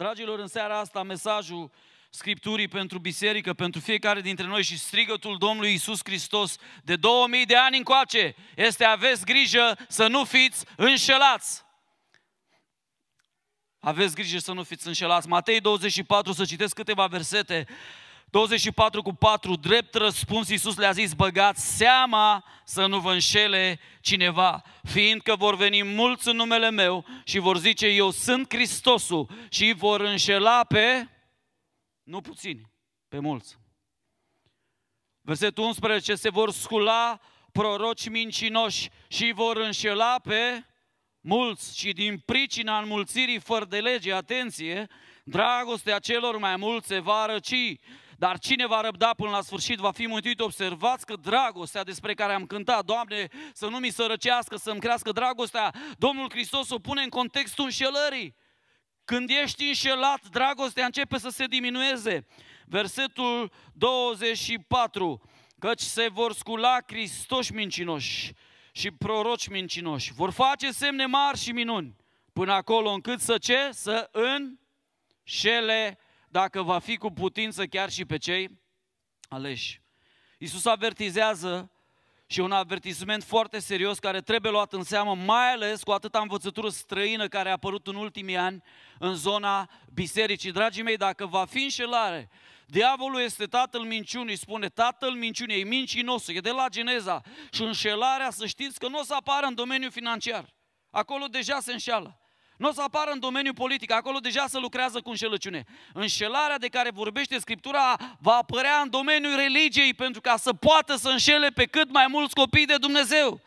Dragilor, în seara asta mesajul Scripturii pentru biserică, pentru fiecare dintre noi și strigătul Domnului Isus Hristos de 2000 de ani încoace este aveți grijă să nu fiți înșelați. Aveți grijă să nu fiți înșelați. Matei 24, să citesc câteva versete. 24 cu 4, drept răspuns, Iisus le-a zis, băgați seama să nu vă înșele cineva, fiindcă vor veni mulți în numele meu și vor zice, eu sunt Hristosul și vor înșela pe, nu puțini, pe mulți. Versetul 11, se vor scula proroci mincinoși și vor înșela pe mulți și din pricina înmulțirii fără de lege, atenție, dragostea celor mai mulți se va răci dar cine va răbda până la sfârșit va fi mântuit. Observați că dragostea despre care am cântat, Doamne, să nu mi sărăcească, să-mi crească dragostea, Domnul Hristos o pune în contextul înșelării. Când ești înșelat, dragostea începe să se diminueze. Versetul 24. Căci se vor scula Hristoși mincinoși și proroci mincinoși. Vor face semne mari și minuni până acolo încât să ce? Să înșele dacă va fi cu putință chiar și pe cei aleși. Iisus avertizează și un avertisment foarte serios care trebuie luat în seamă, mai ales cu atâta învățătură străină care a apărut în ultimii ani în zona bisericii. Dragii mei, dacă va fi înșelare, diavolul este tatăl minciunii, spune tatăl minciunii, e mincinosul, e de la Geneza. Și înșelarea, să știți că nu o să apară în domeniul financiar. Acolo deja se înșeală. Nu o să apară în domeniul politic, acolo deja se lucrează cu înșelăciune. Înșelarea de care vorbește Scriptura va apărea în domeniul religiei pentru ca să poată să înșele pe cât mai mulți copii de Dumnezeu.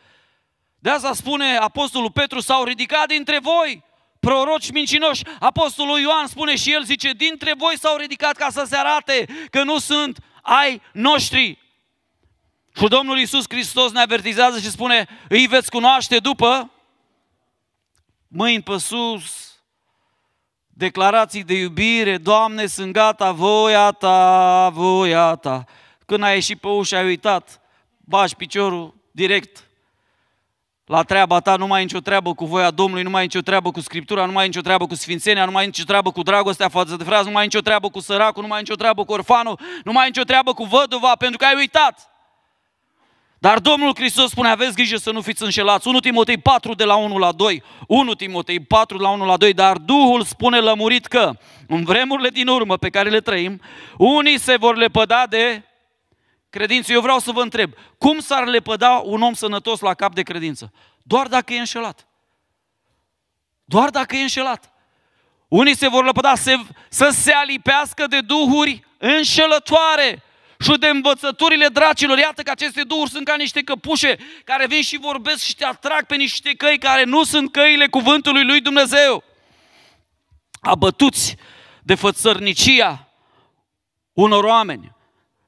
De asta spune Apostolul Petru, s-au ridicat dintre voi proroci mincinoși. Apostolul Ioan spune și el, zice, dintre voi s-au ridicat ca să se arate că nu sunt ai noștri. Și Domnul Iisus Hristos ne avertizează și spune, îi veți cunoaște după mâini pe sus, declarații de iubire, Doamne, sunt gata, voia Ta, voia Ta. Când ai ieșit pe ușa ai uitat, bași piciorul direct la treaba ta, nu mai ai nicio treabă cu voia Domnului, nu mai ai nicio treabă cu Scriptura, nu mai ai nicio treabă cu Sfințenia, nu mai ai nicio treabă cu dragostea față de frază, nu mai ai nicio treabă cu săracul, nu mai ai nicio treabă cu orfanul, nu mai ai nicio treabă cu văduva, pentru că ai uitat. Dar Domnul Hristos spune, aveți grijă să nu fiți înșelați. 1 Timotei 4 de la 1 la 2. 1 Timotei 4 de la 1 la 2. Dar Duhul spune lămurit că în vremurile din urmă pe care le trăim, unii se vor lepăda de credință. Eu vreau să vă întreb, cum s-ar lepăda un om sănătos la cap de credință? Doar dacă e înșelat. Doar dacă e înșelat. Unii se vor lepăda se, să se alipească de duhuri înșelătoare și de învățăturile dracilor. Iată că aceste duhuri sunt ca niște căpușe care vin și vorbesc și te atrag pe niște căi care nu sunt căile cuvântului lui Dumnezeu. Abătuți de fățărnicia unor oameni.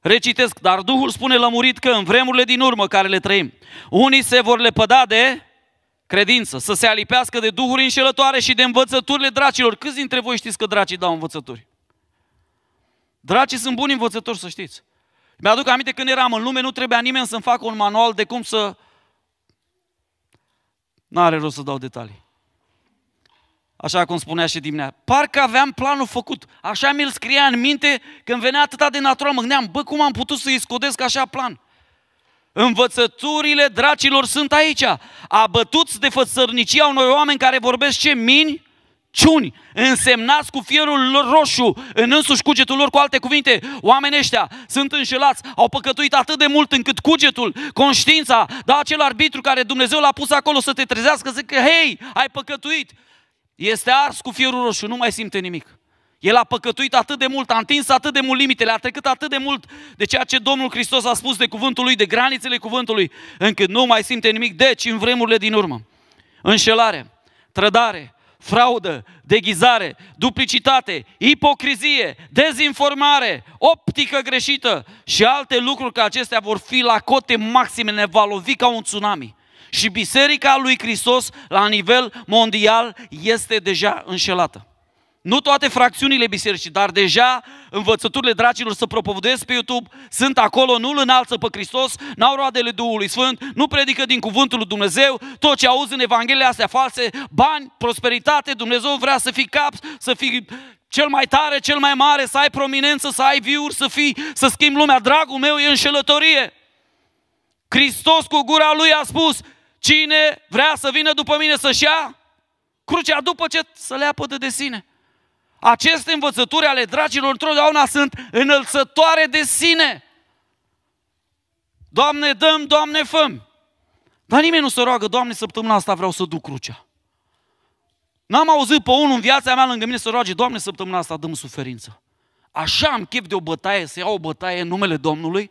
Recitesc, dar Duhul spune lămurit că în vremurile din urmă care le trăim, unii se vor lepăda de credință, să se alipească de duhuri înșelătoare și de învățăturile dracilor. Câți dintre voi știți că dracii dau învățături? Dracii sunt buni învățători, să știți. Mi-aduc aminte când eram în lume, nu trebuia nimeni să-mi facă un manual de cum să... nu are rost să dau detalii. Așa cum spunea și dimineața. Parcă aveam planul făcut. Așa mi-l scria în minte când venea atâta de natural. Mă gândeam, bă, cum am putut să-i scodesc așa plan? Învățăturile dracilor sunt aici, abătuți de fățărnicia unor oameni care vorbesc ce mini minciuni, însemnați cu fierul lor roșu în însuși cugetul lor, cu alte cuvinte, oamenii ăștia sunt înșelați, au păcătuit atât de mult încât cugetul, conștiința, da, acel arbitru care Dumnezeu l-a pus acolo să te trezească, zic că, hei, ai păcătuit, este ars cu fierul roșu, nu mai simte nimic. El a păcătuit atât de mult, a întins atât de mult limitele, a trecut atât de mult de ceea ce Domnul Hristos a spus de cuvântul lui, de granițele cuvântului, încât nu mai simte nimic. Deci, în vremurile din urmă, înșelare, trădare, fraudă, deghizare, duplicitate, ipocrizie, dezinformare, optică greșită și alte lucruri ca acestea vor fi la cote maxime, ne va lovi ca un tsunami. Și biserica lui Hristos la nivel mondial este deja înșelată. Nu toate fracțiunile bisericii, dar deja învățăturile dracilor să propovăduiesc pe YouTube sunt acolo, nu-L înalță pe Hristos, n-au roadele Duhului Sfânt, nu predică din cuvântul lui Dumnezeu, tot ce auzi în Evanghelia astea false, bani, prosperitate, Dumnezeu vrea să fii cap, să fii cel mai tare, cel mai mare, să ai prominență, să ai viuri, să fii, să schimbi lumea. Dragul meu e înșelătorie. Hristos cu gura lui a spus, cine vrea să vină după mine să-și ia crucea după ce să le apădă de sine. Aceste învățături ale dragilor întotdeauna sunt înălțătoare de sine. Doamne, dăm, Doamne, făm. Dar nimeni nu se roagă, Doamne, săptămâna asta vreau să duc crucea. N-am auzit pe unul în viața mea lângă mine să roage, Doamne, săptămâna asta dăm suferință. Așa am chef de o bătaie, să iau o bătaie în numele Domnului,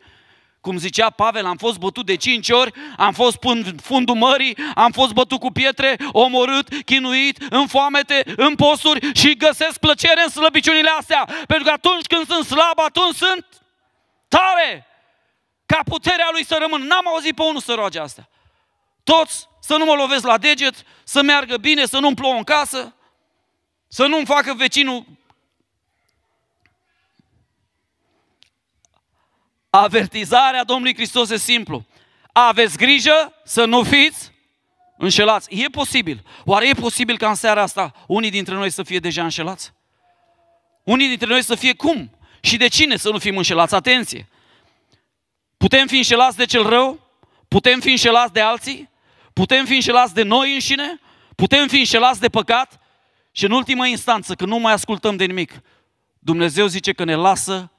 cum zicea Pavel, am fost bătut de cinci ori, am fost în fundul mării, am fost bătut cu pietre, omorât, chinuit, în foamete, în posturi și găsesc plăcere în slăbiciunile astea. Pentru că atunci când sunt slab, atunci sunt tare. Ca puterea lui să rămân. N-am auzit pe unul să roage asta. Toți să nu mă lovesc la deget, să meargă bine, să nu-mi plouă în casă, să nu-mi facă vecinul Avertizarea Domnului Hristos e simplu. Aveți grijă să nu fiți înșelați. E posibil. Oare e posibil ca în seara asta unii dintre noi să fie deja înșelați? Unii dintre noi să fie cum? Și de cine să nu fim înșelați? Atenție! Putem fi înșelați de cel rău? Putem fi înșelați de alții? Putem fi înșelați de noi înșine? Putem fi înșelați de păcat? Și în ultimă instanță, când nu mai ascultăm de nimic, Dumnezeu zice că ne lasă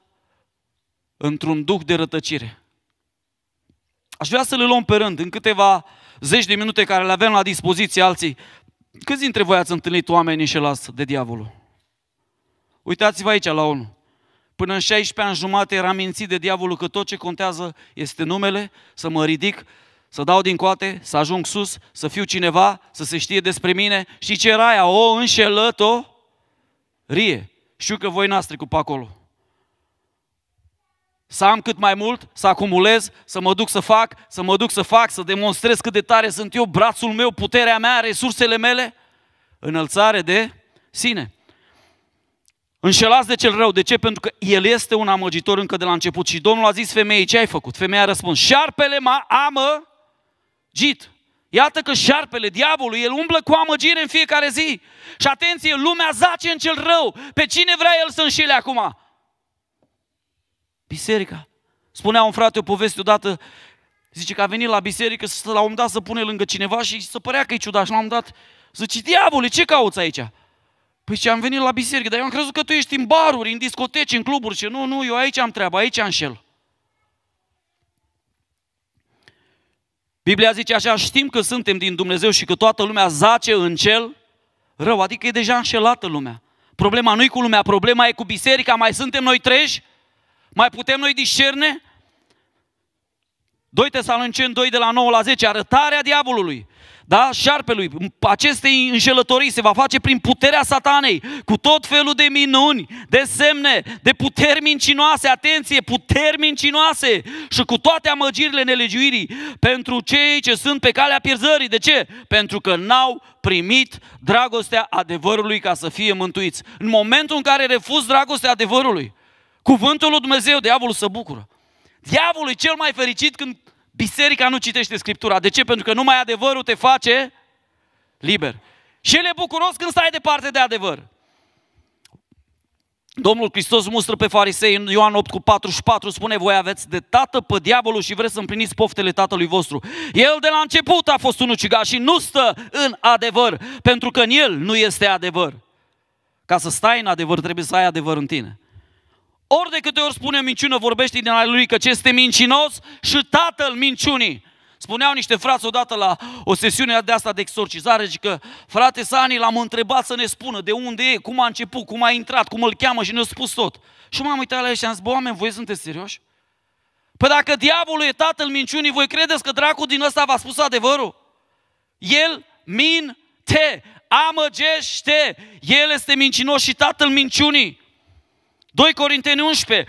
într-un duh de rătăcire. Aș vrea să le luăm pe rând, în câteva zeci de minute care le avem la dispoziție alții. Câți dintre voi ați întâlnit oameni înșelați de diavolul? Uitați-vă aici la unul. Până în 16 ani jumate era mințit de diavolul că tot ce contează este numele, să mă ridic, să dau din coate, să ajung sus, să fiu cineva, să se știe despre mine. Și ce era aia? O înșelătorie. Știu că voi n-ați trecut pe acolo. Să am cât mai mult, să acumulez, să mă duc să fac, să mă duc să fac, să demonstrez cât de tare sunt eu, brațul meu, puterea mea, resursele mele. Înălțare de sine. Înșelați de cel rău. De ce? Pentru că el este un amăgitor încă de la început. Și Domnul a zis femeii, ce ai făcut? Femeia a răspuns, șarpele m-a amăgit. Iată că șarpele, diavolul, el umblă cu amăgire în fiecare zi. Și atenție, lumea zace în cel rău. Pe cine vrea el să înșele acum? biserica. Spunea un frate o poveste odată, zice că a venit la biserică să la un dat să pune lângă cineva și să părea că e ciudat. Și la un dat zice, diavole, ce cauți aici? Păi ce am venit la biserică, dar eu am crezut că tu ești în baruri, în discoteci, în cluburi. Și nu, nu, eu aici am treabă, aici am șel. Biblia zice așa, știm că suntem din Dumnezeu și că toată lumea zace în cel rău, adică e deja înșelată lumea. Problema nu e cu lumea, problema e cu biserica, mai suntem noi treji? Mai putem noi discerne? 2 Tesalonicen 2 de la 9 la 10, arătarea diavolului, da, șarpelui, aceste înșelătorii se va face prin puterea satanei, cu tot felul de minuni, de semne, de puteri mincinoase, atenție, puteri mincinoase și cu toate amăgirile nelegiuirii pentru cei ce sunt pe calea pierzării. De ce? Pentru că n-au primit dragostea adevărului ca să fie mântuiți. În momentul în care refuz dragostea adevărului, Cuvântul lui Dumnezeu, diavolul se bucură. Diavolul e cel mai fericit când biserica nu citește Scriptura. De ce? Pentru că numai adevărul te face liber. Și el e bucuros când stai departe de adevăr. Domnul Hristos mustră pe farisei în Ioan 8 cu 44, spune, voi aveți de tată pe diavolul și vreți să împliniți poftele tatălui vostru. El de la început a fost un ucigaș și nu stă în adevăr, pentru că în el nu este adevăr. Ca să stai în adevăr, trebuie să ai adevăr în tine. Ori de câte ori spune minciună, vorbește din al lui că ce este mincinos și tatăl minciunii. Spuneau niște frați odată la o sesiune de asta de exorcizare, și că frate Sani l-am întrebat să ne spună de unde e, cum a început, cum a intrat, cum îl cheamă și ne-a spus tot. Și m-am uitat la ei și am zis, bă, oameni, voi sunteți serioși? Păi dacă diavolul e tatăl minciunii, voi credeți că dracul din ăsta v-a spus adevărul? El minte, amăgește, el este mincinos și tatăl minciunii. 2 Corinteni 11,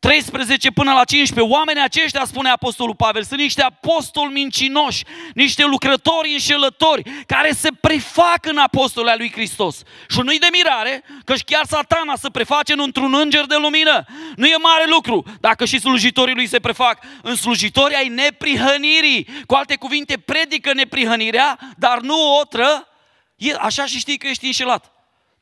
13 până la 15, oamenii aceștia, spune Apostolul Pavel, sunt niște apostoli mincinoși, niște lucrători înșelători, care se prefac în apostolea lui Hristos. Și nu-i de mirare că și chiar satana se preface în într-un înger de lumină. Nu e mare lucru dacă și slujitorii lui se prefac în slujitorii ai neprihănirii. Cu alte cuvinte, predică neprihănirea, dar nu o tră. Așa și știi că ești înșelat.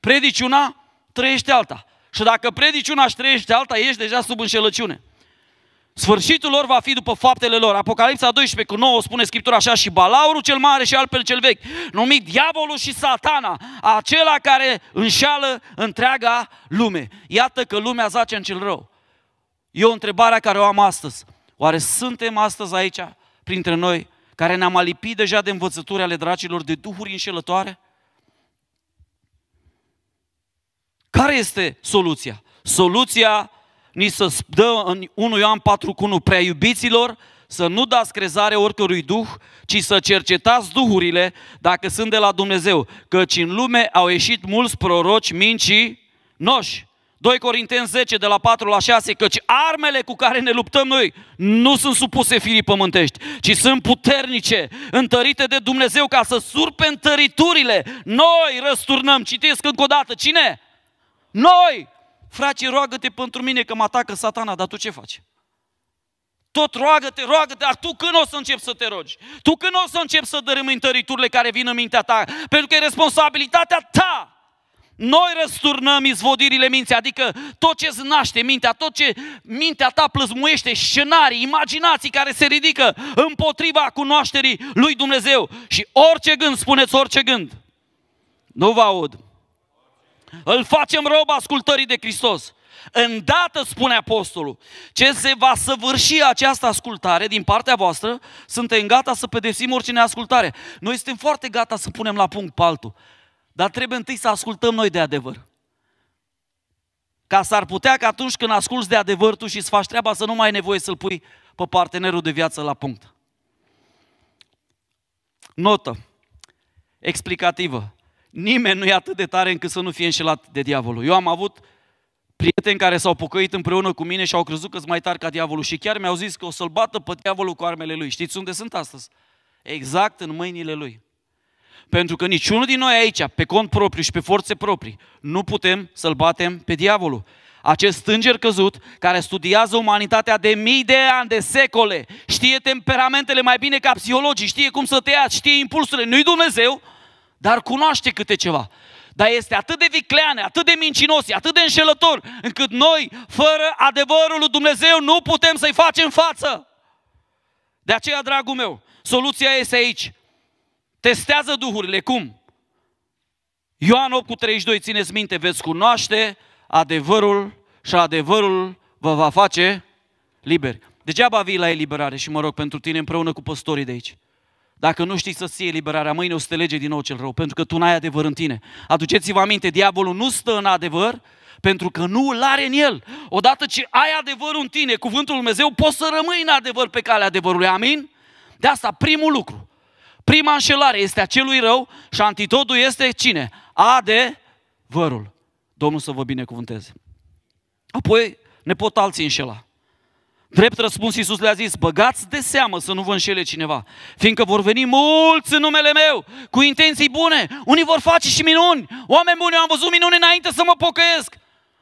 Predici una, trăiești alta. Și dacă predici una și trăiești alta, ești deja sub înșelăciune. Sfârșitul lor va fi după faptele lor. Apocalipsa 12 cu 9 spune Scriptura așa și balaurul cel mare și alpel cel vechi, numit diavolul și satana, acela care înșală întreaga lume. Iată că lumea zace în cel rău. E o întrebare care o am astăzi. Oare suntem astăzi aici, printre noi, care ne-am alipit deja de învățături ale dracilor, de duhuri înșelătoare? Care este soluția? Soluția ni se dă în 1 Ioan 4 cu 1, prea iubiților, să nu dați crezare oricărui duh, ci să cercetați duhurile dacă sunt de la Dumnezeu, căci în lume au ieșit mulți proroci mincii noși. 2 Corinteni 10, de la 4 la 6, căci armele cu care ne luptăm noi nu sunt supuse firii pământești, ci sunt puternice, întărite de Dumnezeu ca să surpe întăriturile. Noi răsturnăm, citesc încă o dată, cine? Noi, frate, roagă-te pentru mine că mă atacă satana, dar tu ce faci? Tot roagă-te, roagă-te, dar tu când o să începi să te rogi? Tu când o să începi să dărâmi întăriturile care vin în mintea ta? Pentru că e responsabilitatea ta. Noi răsturnăm izvodirile minții, adică tot ce îți naște mintea, tot ce mintea ta plăzmuiește, scenarii, imaginații care se ridică împotriva cunoașterii lui Dumnezeu. Și orice gând, spuneți orice gând, nu vă aud. Îl facem rob ascultării de Hristos. Îndată, spune apostolul, ce se va săvârși această ascultare din partea voastră, suntem gata să pedepsim oricine ascultare. Noi suntem foarte gata să punem la punct pe altul, dar trebuie întâi să ascultăm noi de adevăr. Ca s-ar putea că atunci când asculți de adevăr tu și îți faci treaba să nu mai ai nevoie să-l pui pe partenerul de viață la punct. Notă explicativă. Nimeni nu e atât de tare încât să nu fie înșelat de diavolul. Eu am avut prieteni care s-au pocăit împreună cu mine și au crezut că sunt mai tare ca diavolul și chiar mi-au zis că o să-l bată pe diavolul cu armele lui. Știți unde sunt astăzi? Exact în mâinile lui. Pentru că niciunul din noi aici, pe cont propriu și pe forțe proprii, nu putem să-l batem pe diavolul. Acest stânger căzut, care studiază umanitatea de mii de ani, de secole, știe temperamentele mai bine ca psihologii, știe cum să te ia, știe impulsurile, nu-i Dumnezeu, dar cunoaște câte ceva. Dar este atât de vicleane, atât de mincinos, atât de înșelător, încât noi, fără adevărul lui Dumnezeu, nu putem să-i facem față. De aceea, dragul meu, soluția este aici. Testează duhurile. Cum? Ioan 8 cu 32, țineți minte, veți cunoaște adevărul și adevărul vă va face liberi. Degeaba vii la eliberare și mă rog pentru tine împreună cu păstorii de aici. Dacă nu știi să-ți iei eliberarea, mâine o să te lege din nou cel rău, pentru că tu n-ai adevăr în tine. Aduceți-vă aminte, diavolul nu stă în adevăr, pentru că nu îl are în el. Odată ce ai adevărul în tine, cuvântul Lui Dumnezeu, poți să rămâi în adevăr pe calea adevărului. Amin? De asta, primul lucru, prima înșelare este a celui rău și antitodul este cine? Adevărul. Domnul să vă binecuvânteze. Apoi ne pot alții înșela. Drept răspuns, Iisus le-a zis, băgați de seamă să nu vă înșele cineva, fiindcă vor veni mulți în numele meu, cu intenții bune, unii vor face și minuni. Oameni buni, eu am văzut minuni înainte să mă pocăiesc.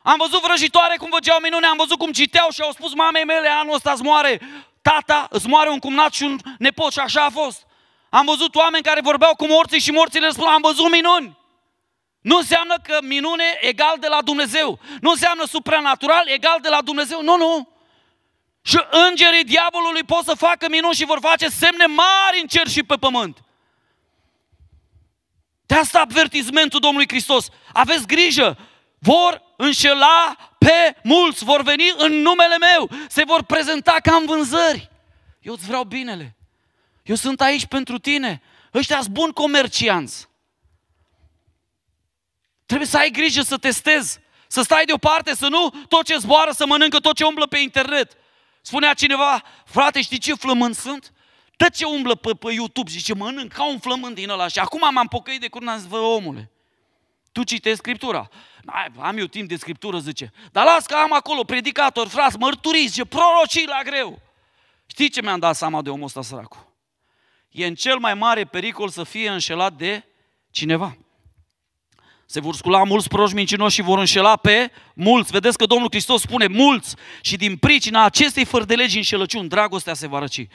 Am văzut vrăjitoare cum văgeau minune, am văzut cum citeau și au spus mamei mele, anul ăsta îți moare tata, îți moare un cumnat și un nepot și așa a fost. Am văzut oameni care vorbeau cu morții și morții le spun, am văzut minuni. Nu înseamnă că minune egal de la Dumnezeu. Nu înseamnă supranatural egal de la Dumnezeu. Nu, nu. Și îngerii diavolului pot să facă minuni și vor face semne mari în cer și pe pământ. De asta avertizmentul Domnului Hristos. Aveți grijă, vor înșela pe mulți, vor veni în numele meu, se vor prezenta ca în vânzări. Eu îți vreau binele. Eu sunt aici pentru tine. Ăștia sunt buni comercianți. Trebuie să ai grijă să testezi, să stai deoparte, să nu tot ce zboară să mănâncă, tot ce umblă pe internet. Spunea cineva, frate, știi ce flământ sunt? Tot ce umblă pe, pe YouTube, zice, mănânc ca un flământ din ăla. Și acum m-am pocăit de curând, am zis, vă, omule, tu citești Scriptura. Am eu timp de Scriptură, zice. Dar las că am acolo predicator, fras, mărturii, zice, prorocii la greu. Știi ce mi-am dat seama de omul ăsta săracu? E în cel mai mare pericol să fie înșelat de cineva. Se vor scula mulți proști mincinoși și vor înșela pe mulți. Vedeți că Domnul Hristos spune mulți și din pricina acestei fărdelegi înșelăciuni, dragostea se va răci.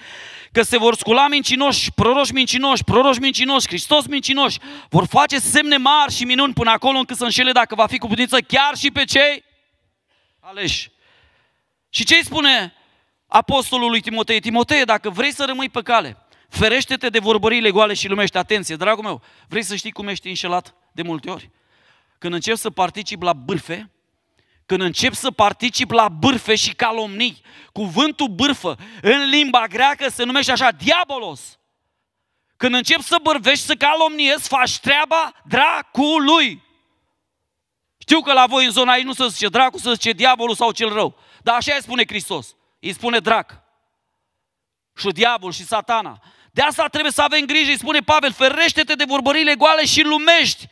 Că se vor scula mincinoși, proroși mincinoși, proroși mincinoși, Hristos mincinoși, vor face semne mari și minuni până acolo încât să înșele dacă va fi cu putință chiar și pe cei aleși. Și ce îi spune apostolul lui Timotei? Timotei, dacă vrei să rămâi pe cale, ferește-te de vorbările goale și lumește Atenție, dragul meu, vrei să știi cum ești înșelat de multe ori? când încep să particip la bârfe, când încep să particip la bârfe și calomnii, cuvântul bârfă în limba greacă se numește așa, diabolos. Când încep să bârvești, să calomniezi, faci treaba dracului. Știu că la voi în zona ei nu se zice dracu, se zice diavolul sau cel rău. Dar așa îi spune Hristos. Îi spune drac. Și diavol și satana. De asta trebuie să avem grijă, îi spune Pavel, ferește-te de vorbările goale și lumești.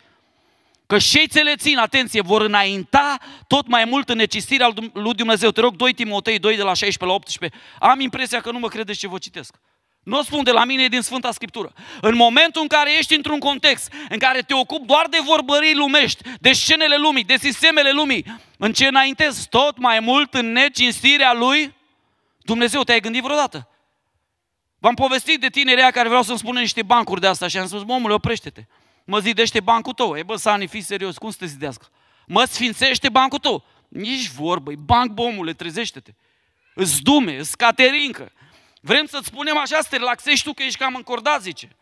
Că cei țin, atenție, vor înainta tot mai mult în necistirea lui Dumnezeu. Te rog, 2 Timotei 2 de la 16 la 18. Am impresia că nu mă credeți ce vă citesc. Nu o spun de la mine, e din Sfânta Scriptură. În momentul în care ești într-un context în care te ocupi doar de vorbării lumești, de scenele lumii, de sistemele lumii, în ce înaintezi tot mai mult în necinstirea lui Dumnezeu. Te-ai gândit vreodată? V-am povestit de tinerea care vreau să-mi spună niște bancuri de asta și am spus, omule, oprește-te. Mă zidește bancul tău. E bă, Sani, fii serios, cum să te zidească? Mă sfințește bancul tău. Nici vorbă, banc bomule, trezește-te. Îți dume, îți caterincă. Vrem să-ți spunem așa, să te relaxești tu că ești cam încordat, zice.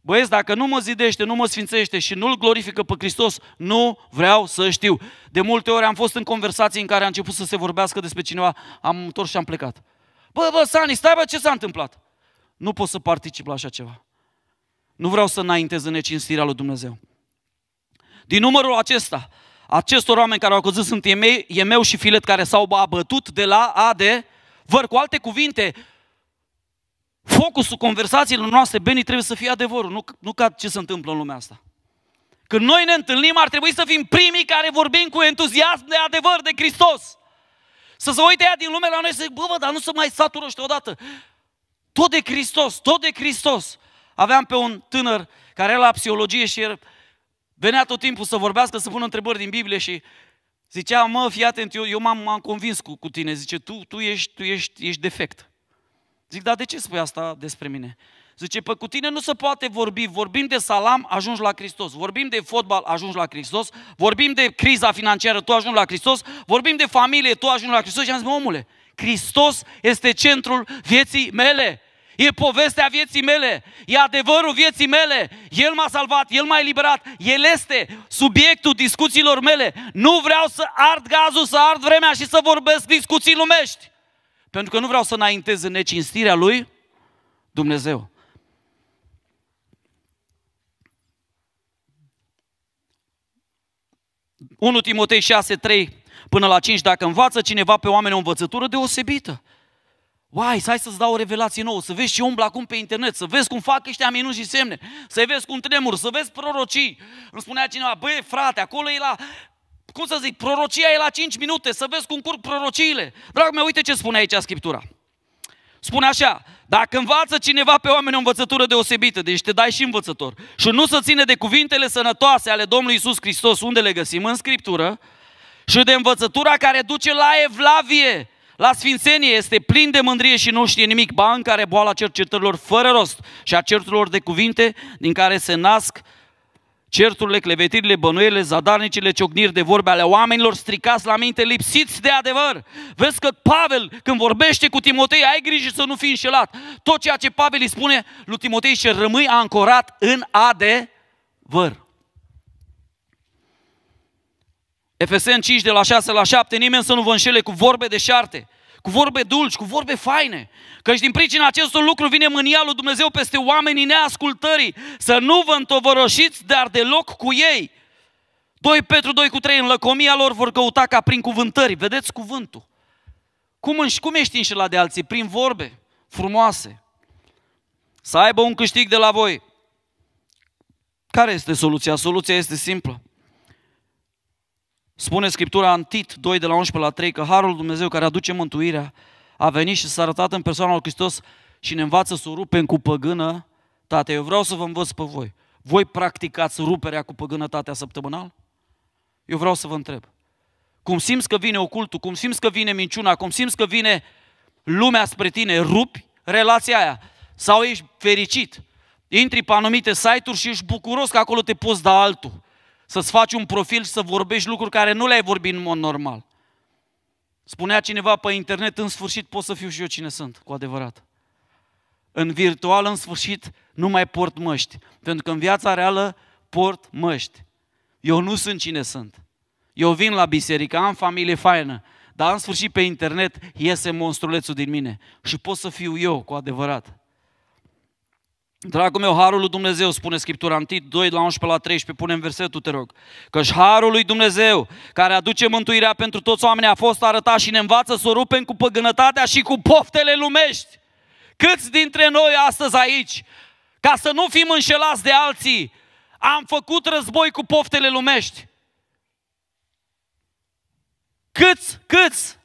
Băieți, dacă nu mă zidește, nu mă sfințește și nu-L glorifică pe Hristos, nu vreau să știu. De multe ori am fost în conversații în care a început să se vorbească despre cineva, am întors și am plecat. Bă, bă, Sani, stai, bă, ce s-a întâmplat? Nu pot să particip la așa ceva. Nu vreau să înaintez în necinstirea lui Dumnezeu. Din numărul acesta, acestor oameni care au căzut sunt Emeu, Emeu și Filet care s-au abătut de la A de văr. Cu alte cuvinte, focusul conversațiilor noastre, Beni, trebuie să fie adevărul, nu, nu ca ce se întâmplă în lumea asta. Când noi ne întâlnim, ar trebui să fim primii care vorbim cu entuziasm de adevăr, de Hristos. Să se uite ea din lume la noi și să zic, bă, bă, dar nu se mai satură odată. Tot de Hristos, tot de Hristos aveam pe un tânăr care era la psihologie și era, venea tot timpul să vorbească, să pună întrebări din Biblie și zicea, mă, fii atent, eu, eu m-am, m-am convins cu, cu tine. Zice, tu, tu, ești, tu ești, ești defect. Zic, dar de ce spui asta despre mine? Zice, pe păi cu tine nu se poate vorbi. Vorbim de salam, ajungi la Hristos. Vorbim de fotbal, ajungi la Hristos. Vorbim de criza financiară, tu ajungi la Hristos. Vorbim de familie, tu ajungi la Hristos. Și am zis, omule, Hristos este centrul vieții mele. E povestea vieții mele, e adevărul vieții mele. El m-a salvat, El m-a eliberat, El este subiectul discuțiilor mele. Nu vreau să ard gazul, să ard vremea și să vorbesc discuții lumești. Pentru că nu vreau să înaintez în necinstirea Lui Dumnezeu. Unu Timotei 6, 3 până la 5, dacă învață cineva pe oameni o învățătură deosebită, Uai, să hai să-ți dau o revelație nouă, să vezi ce umblă acum pe internet, să vezi cum fac ăștia minuni și semne, să vezi cum tremur, să vezi prorocii. Îmi spunea cineva, băi frate, acolo e la, cum să zic, prorocia e la 5 minute, să vezi cum curg prorociile. Dragul meu, uite ce spune aici Scriptura. Spune așa, dacă învață cineva pe oameni o învățătură deosebită, deci te dai și învățător, și nu se ține de cuvintele sănătoase ale Domnului Isus Hristos, unde le găsim? În Scriptură, și de învățătura care duce la evlavie, la sfințenie este plin de mândrie și nu știe nimic, ba în care boala cercetărilor fără rost și a certurilor de cuvinte din care se nasc certurile, clevetirile, bănuiele, zadarnicile, ciocniri de vorbe ale oamenilor stricați la minte, lipsiți de adevăr. Vezi că Pavel, când vorbește cu Timotei, ai grijă să nu fii înșelat. Tot ceea ce Pavel îi spune lui Timotei și rămâi ancorat în adevăr. Efesen 5 de la 6 la 7, nimeni să nu vă înșele cu vorbe deșarte, cu vorbe dulci, cu vorbe faine. Căci din pricina acestor lucruri vine mânia lui Dumnezeu peste oamenii neascultării. Să nu vă întovărășiți, dar deloc cu ei. 2 Petru 2 cu 3, în lăcomia lor vor căuta ca prin cuvântări. Vedeți cuvântul. Cum, înș- cum ești înșelat de alții? Prin vorbe frumoase. Să aibă un câștig de la voi. Care este soluția? Soluția este simplă. Spune Scriptura în Tit 2 de la 11 la 3 că Harul Dumnezeu care aduce mântuirea a venit și s-a arătat în persoana lui Hristos și ne învață să o rupem cu păgână. Tate, eu vreau să vă învăț pe voi. Voi practicați ruperea cu păgânătatea săptămânal? Eu vreau să vă întreb. Cum simți că vine ocultul, cum simți că vine minciuna, cum simți că vine lumea spre tine, rupi relația aia. Sau ești fericit. Intri pe anumite site-uri și ești bucuros că acolo te poți da altul să-ți faci un profil și să vorbești lucruri care nu le-ai vorbit în mod normal. Spunea cineva pe internet, în sfârșit pot să fiu și eu cine sunt, cu adevărat. În virtual, în sfârșit, nu mai port măști, pentru că în viața reală port măști. Eu nu sunt cine sunt. Eu vin la biserică, am familie faină, dar în sfârșit pe internet iese monstrulețul din mine și pot să fiu eu cu adevărat. Dragul meu, harul lui Dumnezeu, spune Scriptura în Tit 2 la 11 la 13, punem versetul, te rog. Căci harul lui Dumnezeu, care aduce mântuirea pentru toți oamenii, a fost arătat și ne învață să o rupem cu păgânătatea și cu poftele lumești. Câți dintre noi astăzi aici, ca să nu fim înșelați de alții, am făcut război cu poftele lumești? Câți, câți?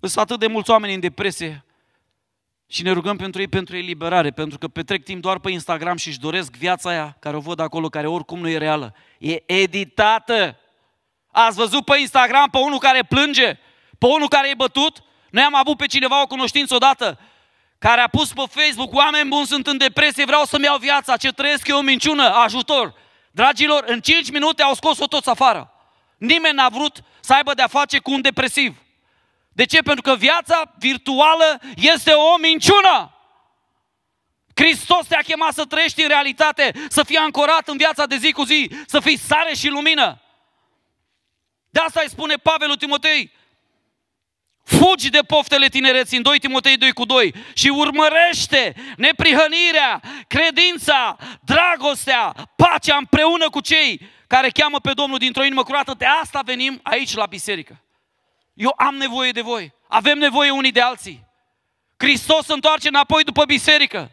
Sunt atât de mulți oameni în depresie, și ne rugăm pentru ei pentru eliberare, pentru că petrec timp doar pe Instagram și își doresc viața aia care o văd acolo, care oricum nu e reală. E editată. Ați văzut pe Instagram pe unul care plânge? Pe unul care e bătut? Noi am avut pe cineva o cunoștință odată care a pus pe Facebook, oameni buni sunt în depresie, vreau să-mi iau viața, ce trăiesc eu o minciună, ajutor. Dragilor, în 5 minute au scos-o toți afară. Nimeni n-a vrut să aibă de-a face cu un depresiv. De ce? Pentru că viața virtuală este o minciună. Hristos te-a chemat să trăiești în realitate, să fii ancorat în viața de zi cu zi, să fii sare și lumină. De asta îi spune Pavel lui Timotei, Fugi de poftele tinereții în 2 Timotei 2 cu 2 și urmărește neprihănirea, credința, dragostea, pacea împreună cu cei care cheamă pe Domnul dintr-o inimă curată. De asta venim aici la biserică. Eu am nevoie de voi. Avem nevoie unii de alții. Hristos se întoarce înapoi după biserică.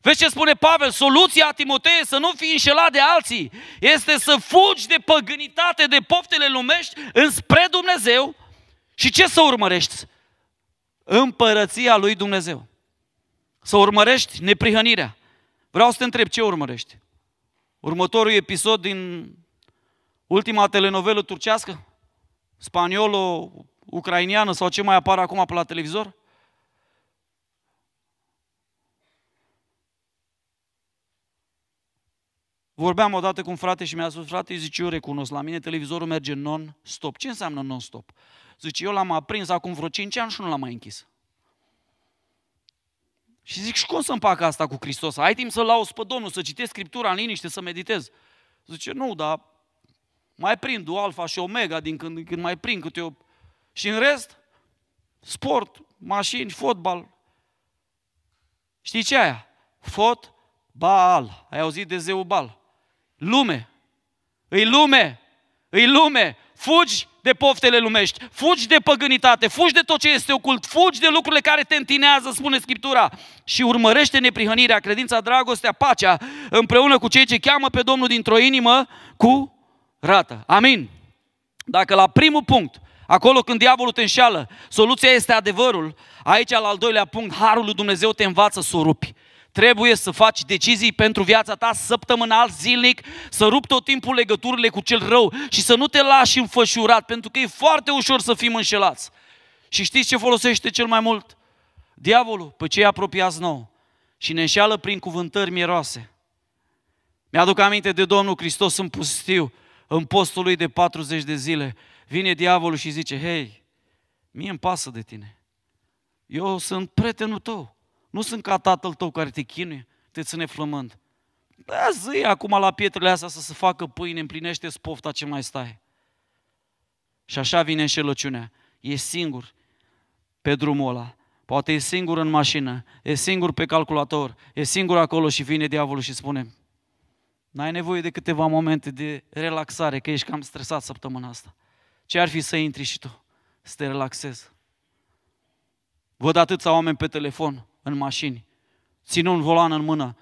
Vezi ce spune Pavel? Soluția a Timotei să nu fii înșelat de alții este să fugi de păgânitate, de poftele lumești înspre Dumnezeu și ce să urmărești? Împărăția lui Dumnezeu. Să urmărești neprihănirea. Vreau să te întreb ce urmărești? Următorul episod din ultima telenovelă turcească? spaniolo, ucrainiană sau ce mai apare acum pe la televizor? Vorbeam odată cu un frate și mi-a spus, frate, zice, eu recunosc, la mine televizorul merge non-stop. Ce înseamnă non-stop? Zice, eu l-am aprins acum vreo 5 ani și nu l-am mai închis. Și zic, și cum să împac asta cu Hristos? Ai timp să-L auzi pe Domnul, să citesc Scriptura în liniște, să meditez. Zice, nu, dar mai prind o alfa și omega din când în când, mai prind câte o... Și în rest, sport, mașini, fotbal. Știi ce aia? Fotbal. Ai auzit de Zeubal. Lume. Îi lume. Îi lume. Fugi de poftele lumești, fugi de păgânitate, fugi de tot ce este ocult, fugi de lucrurile care te întinează, spune Scriptura, și urmărește neprihănirea, credința, dragostea, pacea, împreună cu cei ce cheamă pe Domnul dintr-o inimă, cu rată. Amin. Dacă la primul punct, acolo când diavolul te înșală, soluția este adevărul, aici la al doilea punct, harul lui Dumnezeu te învață să o rupi. Trebuie să faci decizii pentru viața ta săptămânal, zilnic, să rupi tot timpul legăturile cu cel rău și să nu te lași înfășurat, pentru că e foarte ușor să fim înșelați. Și știți ce folosește cel mai mult? Diavolul, pe cei apropiați nou și ne înșeală prin cuvântări miroase. Mi-aduc aminte de Domnul Hristos în pustiu, în postul lui de 40 de zile, vine diavolul și zice, hei, mie îmi pasă de tine. Eu sunt prietenul tău. Nu sunt ca tatăl tău care te chinuie, te ține flămând. Da, zi acum la pietrele astea să se facă pâine, împlinește spofta ce mai stai. Și așa vine înșelăciunea. E singur pe drumul ăla. Poate e singur în mașină, e singur pe calculator, e singur acolo și vine diavolul și spune, N-ai nevoie de câteva momente de relaxare, că ești cam stresat săptămâna asta. Ce ar fi să intri și tu, să te relaxezi? Văd atâția oameni pe telefon, în mașini, ținând un volan în mână,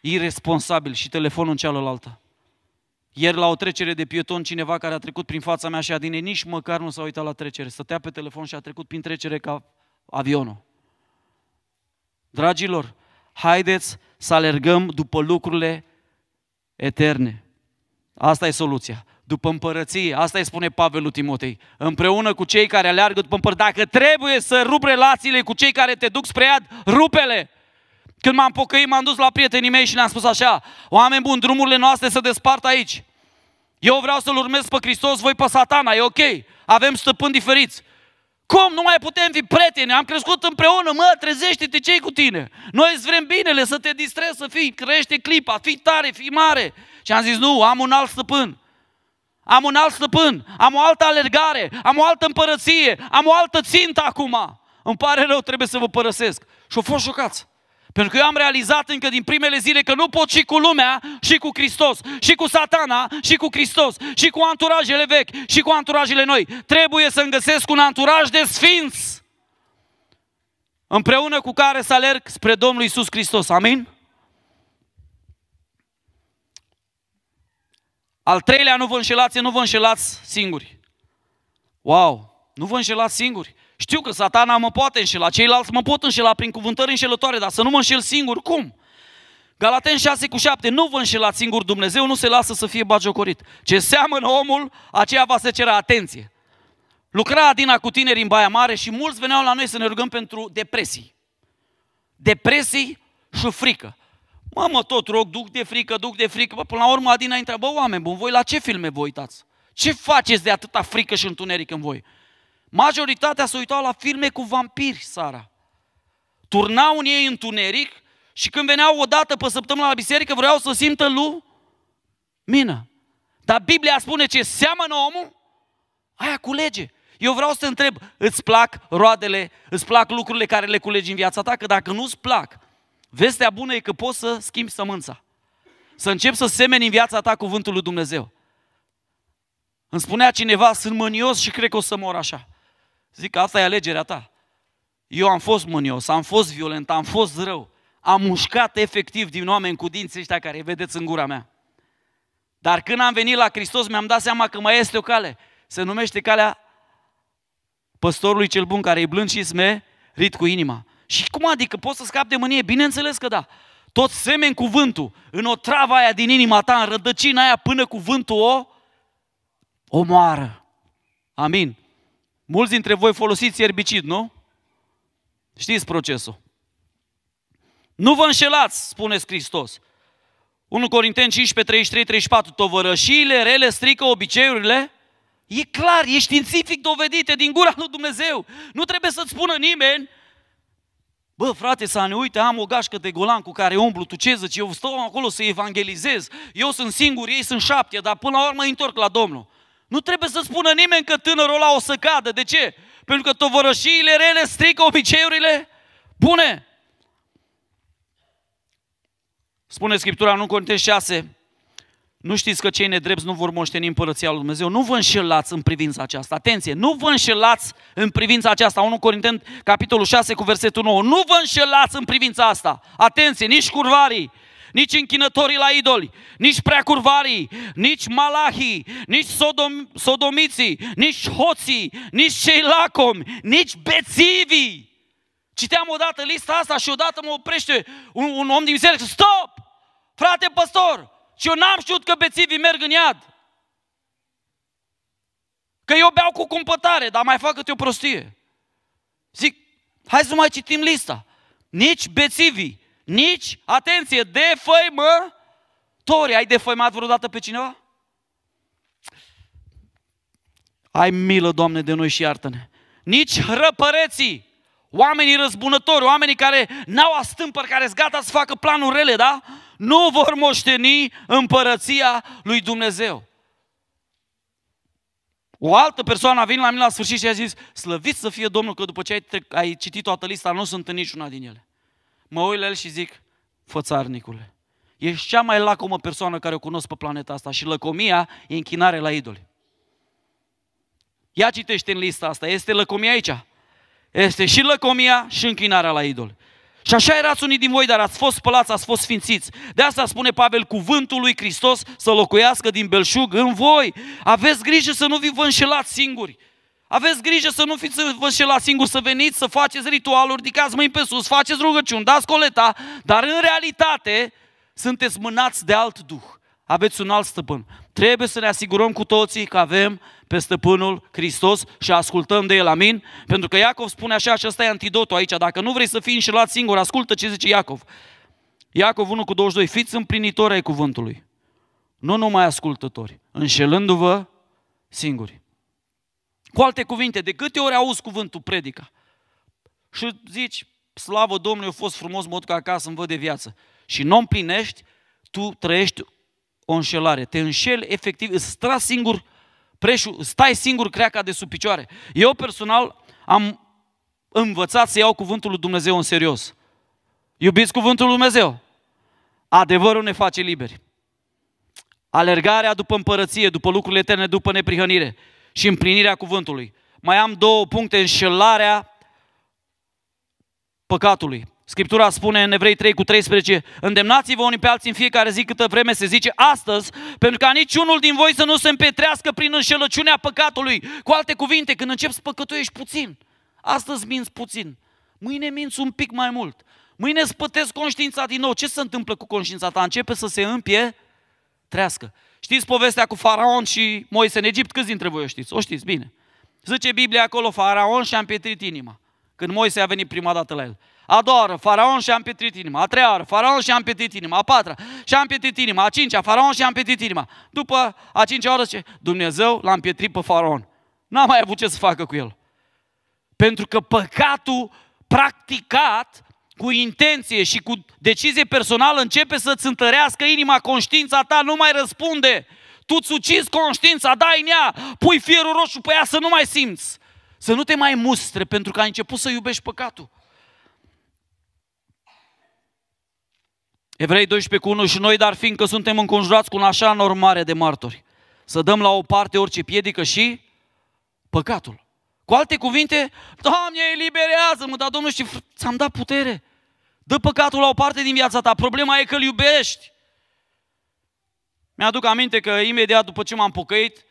irresponsabil și telefonul în cealaltă. Ieri la o trecere de pieton, cineva care a trecut prin fața mea și a din ei, nici măcar nu s-a uitat la trecere. Stătea pe telefon și a trecut prin trecere ca avionul. Dragilor, haideți să alergăm după lucrurile eterne. Asta e soluția. După împărăție, asta îi spune Pavel lui Timotei, împreună cu cei care aleargă după împărăție. Dacă trebuie să rup relațiile cu cei care te duc spre iad, rupele! Când m-am pocăit, m-am dus la prietenii mei și le-am spus așa, oameni buni, drumurile noastre se despart aici. Eu vreau să-L urmez pe Hristos, voi pe satana, e ok. Avem stăpâni diferiți. Cum nu mai putem fi prieteni? Am crescut împreună, mă, trezește-te, ce cu tine? Noi îți vrem binele, să te distrezi, să fii, crește clipa, fii tare, fii mare. Și am zis, nu, am un alt stăpân. Am un alt stăpân, am o altă alergare, am o altă împărăție, am o altă țintă acum. Îmi pare rău, trebuie să vă părăsesc. Și au fost șocați. Pentru că eu am realizat încă din primele zile că nu pot și cu lumea și cu Hristos, și cu satana și cu Hristos, și cu anturajele vechi și cu anturajele noi. Trebuie să-mi găsesc un anturaj de sfinți împreună cu care să alerg spre Domnul Isus Hristos. Amin? Al treilea, nu vă înșelați, nu vă înșelați singuri. Wow! Nu vă înșelați singuri. Știu că satana mă poate înșela, ceilalți mă pot înșela prin cuvântări înșelătoare, dar să nu mă înșel singur, cum? Galaten 6 cu 7, nu vă înșelați singur, Dumnezeu nu se lasă să fie bagiocorit. Ce seamănă omul, aceea va se cere atenție. Lucra Adina cu tineri în Baia Mare și mulți veneau la noi să ne rugăm pentru depresii. Depresii și frică. Mamă, tot rog, duc de frică, duc de frică. Bă, până la urmă Adina intră, bă, oameni buni, voi la ce filme vă uitați? Ce faceți de atâta frică și întuneric în voi? Majoritatea se uitau la filme cu vampiri, Sara. Turnau în ei întuneric și când veneau o dată pe săptămână la biserică, vreau să simtă lu mină. Dar Biblia spune ce seamănă omul, aia culege. Eu vreau să te întreb, îți plac roadele, îți plac lucrurile care le culegi în viața ta? Că dacă nu-ți plac, vestea bună e că poți să schimbi sămânța. Să începi să semeni în viața ta cuvântul lui Dumnezeu. Îmi spunea cineva, sunt mânios și cred că o să mor așa. Zic, asta e alegerea ta. Eu am fost mânios, am fost violent, am fost rău. Am mușcat efectiv din oameni cu dinții ăștia care vedeți în gura mea. Dar când am venit la Hristos, mi-am dat seama că mai este o cale. Se numește calea păstorului cel bun, care e blând și rit cu inima. Și cum adică poți să scapi de mânie? Bineînțeles că da. Tot semen cuvântul, în o travă aia din inima ta, în rădăcina aia, până cuvântul o o moară. Amin. Mulți dintre voi folosiți erbicid, nu? Știți procesul. Nu vă înșelați, spune Hristos. 1 Corinteni 15, 33, 34. Tovărășiile rele strică obiceiurile? E clar, e științific dovedite din gura lui Dumnezeu. Nu trebuie să-ți spună nimeni Bă, frate, să ne uite, am o gașcă de golan cu care umblu, tu ce zici? Eu stau acolo să evangelizez, eu sunt singur, ei sunt șapte, dar până la urmă întorc la Domnul. Nu trebuie să spună nimeni că tânărul ăla o să cadă. De ce? Pentru că tovărășiile rele strică obiceiurile bune. Spune Scriptura în Corinteni 6, nu știți că cei nedrepți nu vor moșteni împărăția lui Dumnezeu? Nu vă înșelați în privința aceasta. Atenție, nu vă înșelați în privința aceasta. 1 Corinteni, capitolul 6, cu versetul 9. Nu vă înșelați în privința asta. Atenție, nici curvarii, nici închinătorii la idoli, nici preacurvarii, nici malahii, nici sodom, sodomiții, nici hoții, nici cei lacomi, nici bețivii. Citeam odată lista asta și odată mă oprește un, un om din biserică stop! Frate păstor, și eu n-am știut că bețivii merg în iad. Că eu beau cu cumpătare, dar mai fac câte o prostie. Zic, hai să mai citim lista. Nici bețivii, nici, atenție, defăimători. Ai defăimat vreodată pe cineva? Ai milă, Doamne, de noi și iartă-ne. Nici răpăreții, oamenii răzbunători, oamenii care n-au astâmpări, care s gata să facă planul rele, da? Nu vor moșteni împărăția lui Dumnezeu. O altă persoană a venit la mine la sfârșit și a zis, slăvit să fie Domnul că după ce ai, trec, ai citit toată lista, nu sunt în niciuna din ele mă uit la el și zic, fățarnicule, ești cea mai lacomă persoană care o cunosc pe planeta asta și lăcomia e închinare la idoli. Ia citește în lista asta, este lăcomia aici. Este și lăcomia și închinarea la idoli. Și așa erați unii din voi, dar ați fost spălați, ați fost sfințiți. De asta spune Pavel, cuvântul lui Hristos să locuiască din belșug în voi. Aveți grijă să nu vi vă înșelați singuri. Aveți grijă să nu fiți vă și la singur să veniți, să faceți ritualuri, ridicați mâini pe sus, faceți rugăciuni, dați coleta, dar în realitate sunteți mânați de alt duh. Aveți un alt stăpân. Trebuie să ne asigurăm cu toții că avem pe stăpânul Hristos și ascultăm de el, amin? Pentru că Iacov spune așa și ăsta e antidotul aici. Dacă nu vrei să fii înșelat singur, ascultă ce zice Iacov. Iacov 1 cu 22, fiți împlinitori ai cuvântului. Nu numai ascultători, înșelându-vă singuri. Cu alte cuvinte, de câte ori auzi cuvântul predica și zici, slavă Domnului, a fost frumos, mă duc acasă, îmi văd de viață. Și nu împlinești, tu trăiești o înșelare. Te înșeli efectiv, îți stras singur preșul, stai singur creaca de sub picioare. Eu personal am învățat să iau cuvântul lui Dumnezeu în serios. Iubiți cuvântul lui Dumnezeu. Adevărul ne face liberi. Alergarea după împărăție, după lucrurile eterne, după neprihănire și împlinirea cuvântului. Mai am două puncte, înșelarea păcatului. Scriptura spune în Evrei 3 cu 13, îndemnați-vă unii pe alții în fiecare zi câtă vreme se zice astăzi, pentru ca niciunul din voi să nu se împetrească prin înșelăciunea păcatului. Cu alte cuvinte, când începi să păcătuiești puțin, astăzi minți puțin, mâine minți un pic mai mult, mâine spătesc conștiința din nou. Ce se întâmplă cu conștiința ta? Începe să se împie trească. Știți povestea cu faraon și Moise în Egipt? Câți dintre voi o știți? O știți, bine. Zice Biblia acolo, faraon și-a împietrit inima. Când Moise a venit prima dată la el. A doua oră, faraon și-a împietrit inima. A treia oară, faraon și-a împietrit inima. A patra, și-a împietrit inima. A cincea, faraon și-a împietrit inima. După a cincea oară zice, Dumnezeu l-a împietrit pe faraon. N-a mai avut ce să facă cu el. Pentru că păcatul practicat cu intenție și cu decizie personală începe să-ți întărească inima, conștiința ta nu mai răspunde. Tu îți ucizi conștiința, dai în ea, pui fierul roșu pe ea să nu mai simți. Să nu te mai mustre pentru că ai început să iubești păcatul. Evrei 12 cu 1 și noi, dar fiindcă suntem înconjurați cu un așa normare de martori, să dăm la o parte orice piedică și păcatul. Cu alte cuvinte, Doamne, eliberează-mă, dar Domnul și ți-am dat putere. Dă păcatul la o parte din viața ta. Problema e că îl iubești. Mi-aduc aminte că imediat după ce m-am pocăit,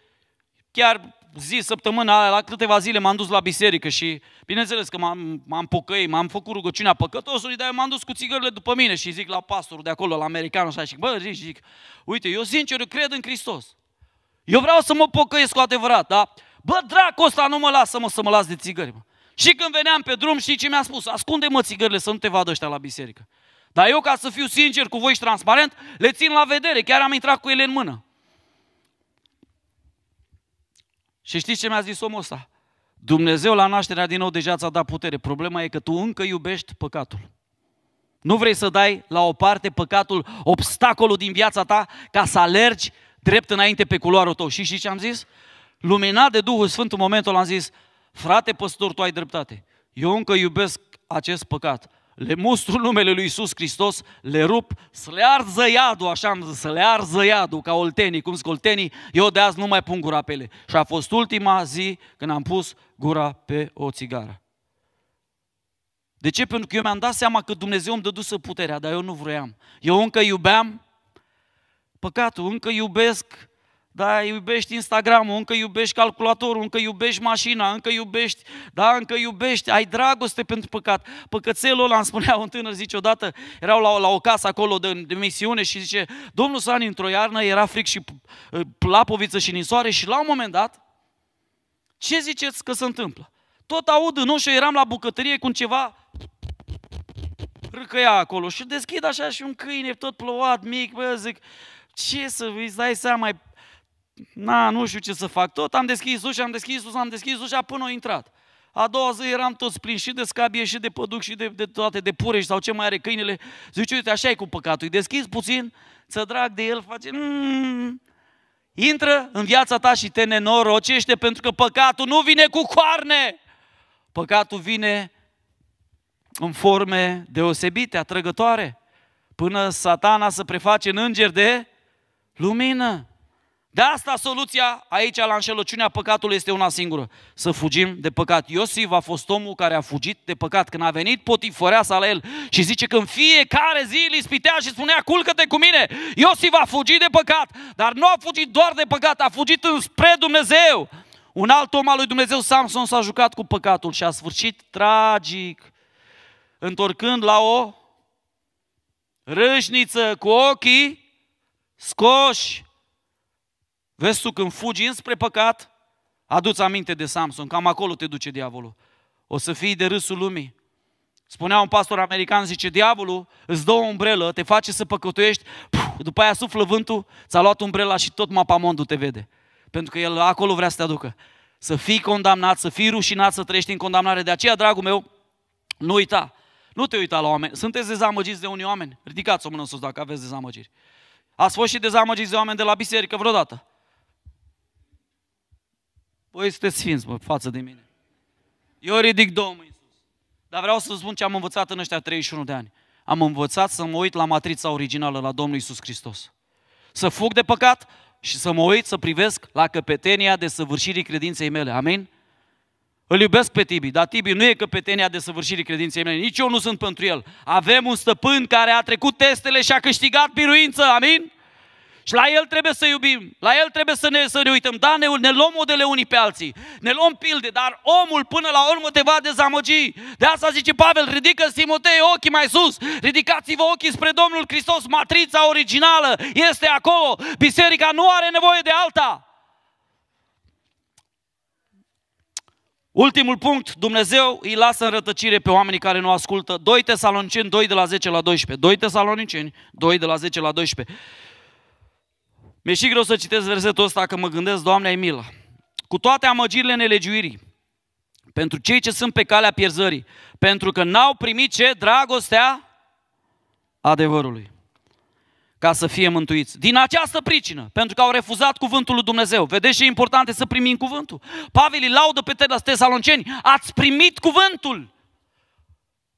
chiar zi, săptămâna aia, la câteva zile m-am dus la biserică și bineînțeles că m-am, m-am pocăit, m-am făcut rugăciunea păcătosului, dar m-am dus cu țigările după mine și zic la pastorul de acolo, la americanul ăsta, și bă, zic, zic, uite, eu sincer eu cred în Hristos. Eu vreau să mă pocăiesc cu adevărat, da? Bă, dracu ăsta nu mă lasă, mă, să mă las de țigări, mă. Și când veneam pe drum, și ce mi-a spus? Ascunde-mă țigările să nu te vadă ăștia la biserică. Dar eu, ca să fiu sincer cu voi și transparent, le țin la vedere. Chiar am intrat cu ele în mână. Și știți ce mi-a zis omul ăsta? Dumnezeu la nașterea din nou deja ți-a dat putere. Problema e că tu încă iubești păcatul. Nu vrei să dai la o parte păcatul, obstacolul din viața ta, ca să alergi drept înainte pe culoarul tău. Și știi ce am zis? Luminat de Duhul Sfânt în momentul am zis, frate păstor, tu ai dreptate, eu încă iubesc acest păcat, le mustru numele lui Isus Hristos, le rup, să le arză iadul, așa am zis, să le arză iadul, ca oltenii, cum zic oltenii, eu de azi nu mai pun gura pe ele. Și a fost ultima zi când am pus gura pe o țigară. De ce? Pentru că eu mi-am dat seama că Dumnezeu îmi dăduse puterea, dar eu nu vroiam. Eu încă iubeam păcatul, încă iubesc da, iubești Instagramul, încă iubești calculatorul, încă iubești mașina, încă iubești, da, încă iubești, ai dragoste pentru păcat. Păcățelul ăla, îmi spunea un tânăr, zice odată, erau la, la o casă acolo de, de misiune și zice, domnul Sani într-o iarnă era fric și plapoviță uh, și nisoare și la un moment dat, ce ziceți că se întâmplă? Tot aud în ușă, eram la bucătărie cu ceva râcăia acolo și deschid așa și un câine tot plouat, mic, bă, zic, ce să vă dai seama, mai na, nu știu ce să fac tot, am deschis ușa, am deschis ușa, am deschis ușa până au intrat. A doua zi eram toți plini și de scabie, și de păduc, și de, de toate, de purești sau ce mai are câinele. Zice, uite, așa e cu păcatul, îi deschizi puțin, să drag de el, face... Mm, intră în viața ta și te nenorocește pentru că păcatul nu vine cu coarne. Păcatul vine în forme deosebite, atrăgătoare, până satana să preface în înger de lumină. De asta soluția aici la înșelăciunea păcatului este una singură. Să fugim de păcat. Iosif a fost omul care a fugit de păcat. Când a venit potiforeasa la el și zice că în fiecare zi îl ispitea și spunea culcă-te cu mine. Iosif a fugit de păcat, dar nu a fugit doar de păcat, a fugit înspre Dumnezeu. Un alt om al lui Dumnezeu, Samson, s-a jucat cu păcatul și a sfârșit tragic. Întorcând la o râșniță cu ochii scoși Vezi tu când fugi înspre păcat, aduți aminte de Samson, cam acolo te duce diavolul. O să fii de râsul lumii. Spunea un pastor american, zice, diavolul îți dă o umbrelă, te face să păcătuiești, puf, după aia suflă vântul, ți-a luat umbrela și tot mapamondul te vede. Pentru că el acolo vrea să te aducă. Să fii condamnat, să fii rușinat, să trăiești în condamnare. De aceea, dragul meu, nu uita. Nu te uita la oameni. Sunteți dezamăgiți de unii oameni? Ridicați o mână sus dacă aveți dezamăgiri. Ați fost și dezamăgiți de oameni de la biserică vreodată. Voi păi, sunteți sfinți, mă, față de mine. Eu ridic Domnul Iisus. Dar vreau să spun ce am învățat în ăștia 31 de ani. Am învățat să mă uit la matrița originală, la Domnul Iisus Hristos. Să fug de păcat și să mă uit să privesc la căpetenia de săvârșirii credinței mele. Amin? Îl iubesc pe Tibi, dar Tibi nu e căpetenia de săvârșirii credinței mele. Nici eu nu sunt pentru el. Avem un stăpân care a trecut testele și a câștigat biruință. Amin? Și la El trebuie să iubim, la El trebuie să ne, să ne uităm. Da, ne, ne luăm modele unii pe alții, ne luăm pilde, dar omul până la urmă te va dezamăgi. De asta zice Pavel, ridică Simotei ochii mai sus, ridicați-vă ochii spre Domnul Hristos, matrița originală este acolo, biserica nu are nevoie de alta. Ultimul punct, Dumnezeu îi lasă în rătăcire pe oamenii care nu ascultă. 2 Tesaloniceni 2 de la 10 la 12. 2 Tesaloniceni 2 de la 10 la 12. Mi-e și greu să citesc versetul ăsta că mă gândesc, Doamne, ai milă. Cu toate amăgirile nelegiuirii, pentru cei ce sunt pe calea pierzării, pentru că n-au primit ce? Dragostea adevărului ca să fie mântuiți. Din această pricină, pentru că au refuzat cuvântul lui Dumnezeu. Vedeți ce e important să primim cuvântul? Pavel îi laudă pe tesalonceni, ați primit cuvântul,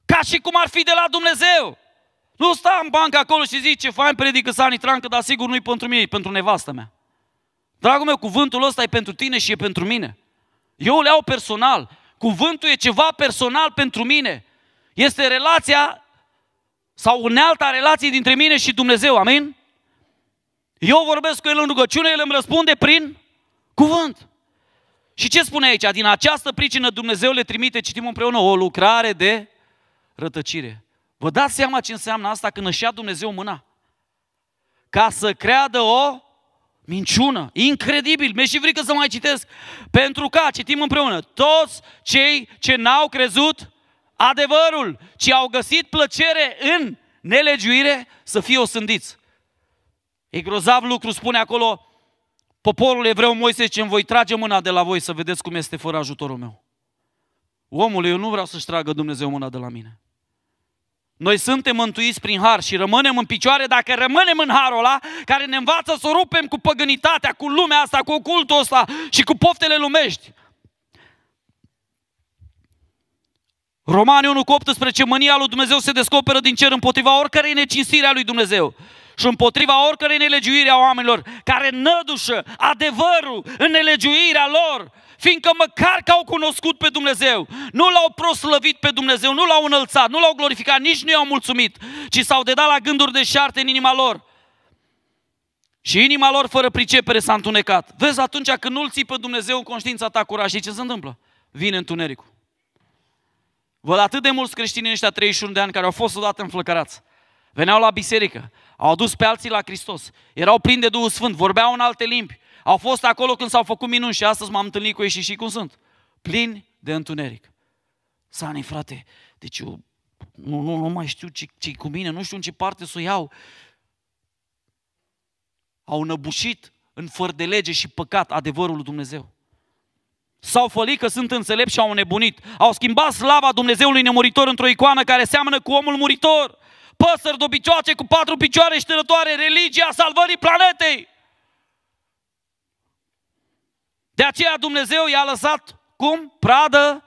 ca și cum ar fi de la Dumnezeu. Nu sta în bancă acolo și zice, fain predică Sani Trancă, dar sigur nu-i pentru mine, e pentru nevastă mea. Dragul meu, cuvântul ăsta e pentru tine și e pentru mine. Eu le iau personal. Cuvântul e ceva personal pentru mine. Este relația sau unealta relației dintre mine și Dumnezeu, amin? Eu vorbesc cu el în rugăciune, el îmi răspunde prin cuvânt. Și ce spune aici? Din această pricină Dumnezeu le trimite, citim împreună, o lucrare de rătăcire. Vă dați seama ce înseamnă asta când își ia Dumnezeu mâna? Ca să creadă o minciună. Incredibil. Mi-e și frică să mai citesc. Pentru că, citim împreună, toți cei ce n-au crezut adevărul, ci au găsit plăcere în nelegiuire, să fie osândiți. E grozav lucru, spune acolo, poporul evreu Moise ce voi trage mâna de la voi să vedeți cum este fără ajutorul meu. Omule, eu nu vreau să-și tragă Dumnezeu mâna de la mine. Noi suntem mântuiți prin har și rămânem în picioare dacă rămânem în harul ăla care ne învață să rupem cu păgânitatea, cu lumea asta, cu ocultul ăsta și cu poftele lumești. Romanii 1 cu 18, mânia lui Dumnezeu se descoperă din cer împotriva oricărei necinstire a lui Dumnezeu și împotriva oricărei nelegiuire a oamenilor care nădușă adevărul în nelegiuirea lor fiindcă măcar că au cunoscut pe Dumnezeu, nu l-au proslăvit pe Dumnezeu, nu l-au înălțat, nu l-au glorificat, nici nu i-au mulțumit, ci s-au dedat la gânduri de șarte în inima lor. Și inima lor fără pricepere s-a întunecat. Vezi atunci când nu-L ții pe Dumnezeu în conștiința ta curaj, și ce se întâmplă? Vine întunericul. Văd atât de mulți creștini în ăștia 31 de ani care au fost odată înflăcărați. Veneau la biserică, au adus pe alții la Hristos, erau plini de Duhul Sfânt, vorbeau în alte limbi, au fost acolo când s-au făcut minuni și astăzi m-am întâlnit cu ei și, și cum sunt? Plini de întuneric. Sani, frate, deci eu nu, nu, nu mai știu ce, ce cu mine, nu știu în ce parte să o iau. Au năbușit în fără de lege și păcat adevărul lui Dumnezeu. S-au fălit că sunt înțelepți și au nebunit. Au schimbat slava Dumnezeului nemuritor într-o icoană care seamănă cu omul muritor. Păsări dobicioace cu patru picioare șterătoare, religia salvării planetei. De aceea Dumnezeu i-a lăsat, cum? Pradă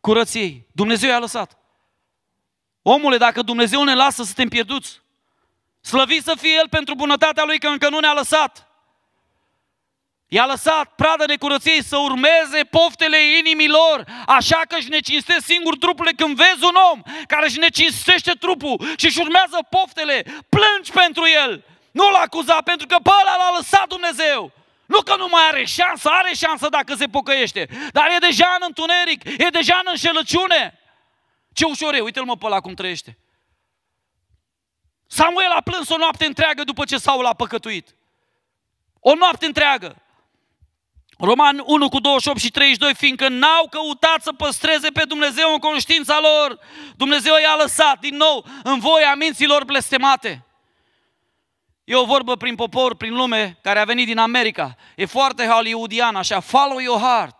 curăției. Dumnezeu i-a lăsat. Omule, dacă Dumnezeu ne lasă, suntem pierduți. Slăvit să fie El pentru bunătatea Lui, că încă nu ne-a lăsat. I-a lăsat pradă necurăției să urmeze poftele inimilor, așa că își necinstesc singur trupurile când vezi un om care își cinstește trupul și își urmează poftele, plângi pentru el, nu-l a acuzat pentru că pe ăla l-a lăsat Dumnezeu. Nu că nu mai are șansă, are șansă dacă se pocăiește, dar e deja în întuneric, e deja în înșelăciune. Ce ușor e, uite-l mă pe ăla cum trăiește. Samuel a plâns o noapte întreagă după ce Saul a păcătuit. O noapte întreagă. Roman 1 cu 28 și 32, fiindcă n-au căutat să păstreze pe Dumnezeu în conștiința lor, Dumnezeu i-a lăsat din nou în voia minților blestemate. E o vorbă prin popor, prin lume, care a venit din America. E foarte Hollywoodian, așa, follow your heart.